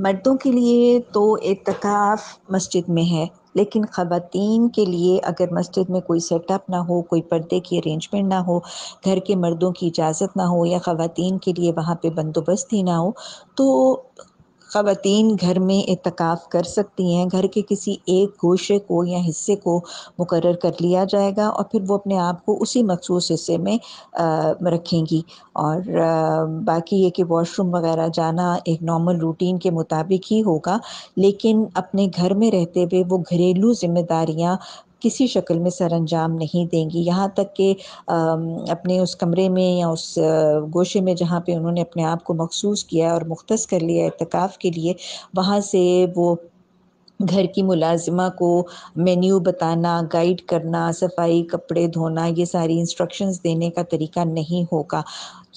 मर्दों के लिए तो एतकाफ़ मस्जिद में है लेकिन ख़वातीन के लिए अगर मस्जिद में कोई सेटअप ना हो कोई पर्दे की अरेंजमेंट ना हो घर के मर्दों की इजाज़त ना हो या ख़वातीन के लिए वहाँ पे बंदोबस्त ही ना हो तो ख़वातीन घर में इतकाफ कर सकती हैं घर के किसी एक गोशे को या हिस्से को मुकर कर लिया जाएगा और फिर वो अपने आप को उसी मखसूस हिस्से में रखेंगी और बाकी ये कि वॉशरूम वगैरह जाना एक नॉर्मल रूटीन के मुताबिक ही होगा लेकिन अपने घर में रहते हुए वो घरेलू ज़िम्मेदारियाँ किसी शक्ल में सर अंजाम नहीं देंगी यहाँ तक कि अपने उस कमरे में या उस गोशे में जहाँ पे उन्होंने अपने आप को मखसूस किया और मुख्त कर लिया इतकाफ़ के लिए वहाँ से वो घर की मुलाजिमा को मेन्यू बताना गाइड करना सफाई कपड़े धोना ये सारी इंस्ट्रक्शंस देने का तरीका नहीं होगा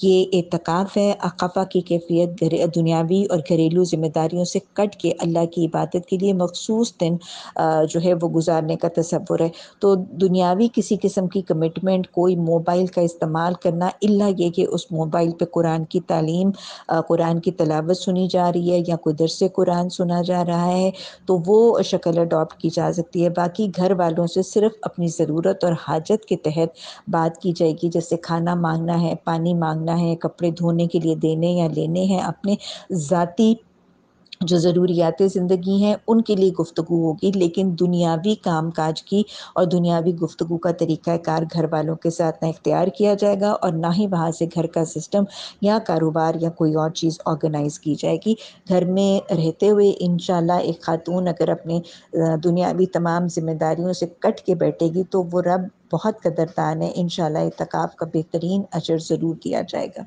ये एतकाफ़ है अकाफ़ा की कैफियत दुनियावी और घरेलू ज़िम्मेदारियों से कट के अल्लाह की इबादत के लिए मखसूस दिन जो है वो गुजारने का तस्वुर है तो दुनियावी किसी किस्म की कमिटमेंट कोई मोबाइल का इस्तेमाल करना इल्ला ये कि उस मोबाइल पर कुरान की तालीम कुरान की तलावत सुनी जा रही है या कोई दरस कुरान सुना जा रहा है तो वो वो शक्ल अडॉप्ट की जा सकती है बाकी घर वालों से सिर्फ अपनी ज़रूरत और हाजत के तहत बात की जाएगी जैसे खाना मांगना है पानी मांगना है कपड़े धोने के लिए देने या लेने हैं अपने ज़ाती जो ज़रूरियात ज़िंदगी हैं उनके लिए गुफ्तु होगी लेकिन दुनियावी काम काज की और दुनियावी गुफ्तु का तरीक़ाकार घर वालों के साथ ना इख्तियार किया जाएगा और ना ही वहाँ से घर का सिस्टम या कारोबार या कोई और चीज़ ऑर्गेनाइज़ की जाएगी घर में रहते हुए इन एक ख़ातून अगर अपने दुनियावी तमाम जिम्मेदारियों से कट के बैठेगी तो वो रब बहुत कदरदान है इन शाला का बेहतरीन अजर ज़रूर दिया जाएगा